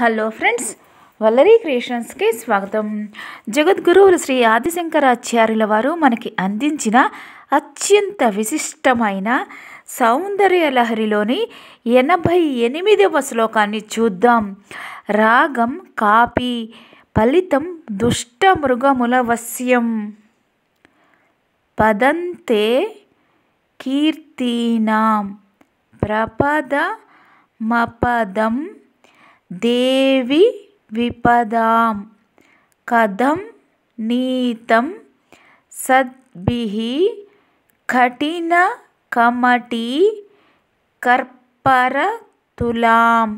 hello friends Vallari క్రియేషన్స్కి స్వాగతం జగద్గురువులు శ్రీ ఆదిశంకరాచార్యుల వారు మనకి అందించిన అత్యంత విశిష్టమైన సౌందర్య లహరిలోని ఎనభై ఎనిమిదవ శ్లోకాన్ని చూద్దాం రాగం కాపీ ఫలితం దుష్ట మృగముల వశ్యం పదంతే కీర్తీనాం ప్రపద మపదం देवि विपदां कथं नीतं सद्भिः कठिनकमटी कर्परतुलां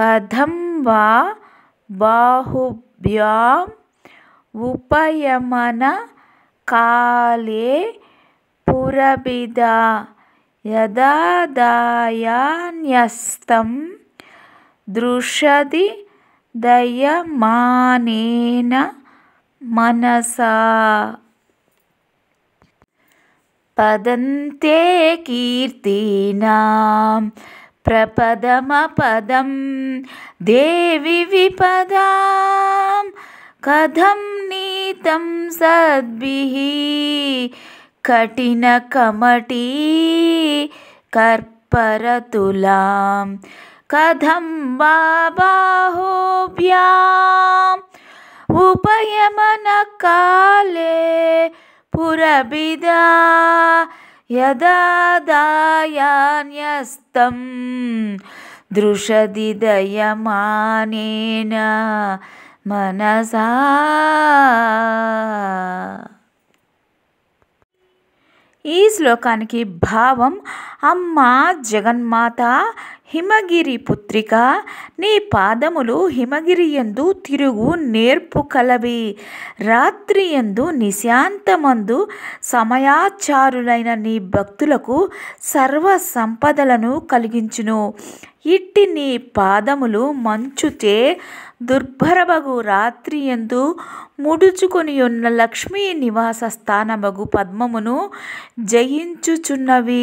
कथं वा बाहुभ्यां उपयमनकाले पुरभिदा यदा दायान्यस्तं दृषदि दयमानेन मनसा पदन्ते कीर्तिनां प्रपदमपदं देवि विपदां कथं नीतं सद्भिः कठिनकमटी कर्परतुलाम् कथं बाबाहोभ्या उपयमनकाले पुरबिदा यदा दायान्यस्तं दृशदिदयमानेन मनसा ఈ శ్లోకానికి భావం అమ్మ జగన్మాత హిమగిరి పుత్రిక నీ పాదములు హిమగిరి ఎందు తిరుగు నేర్పు కలవి రాత్రియందు నిశాంతమందు సమయాచారులైన నీ భక్తులకు సర్వ సంపదలను కలిగించును ఇట్టి నీ పాదములు మంచుచే దుర్భరబగు రాత్రి ఎందు ముడుచుకొని ఉన్న లక్ష్మీ నివాస స్థానమగు పద్మమును జయించుచున్నవి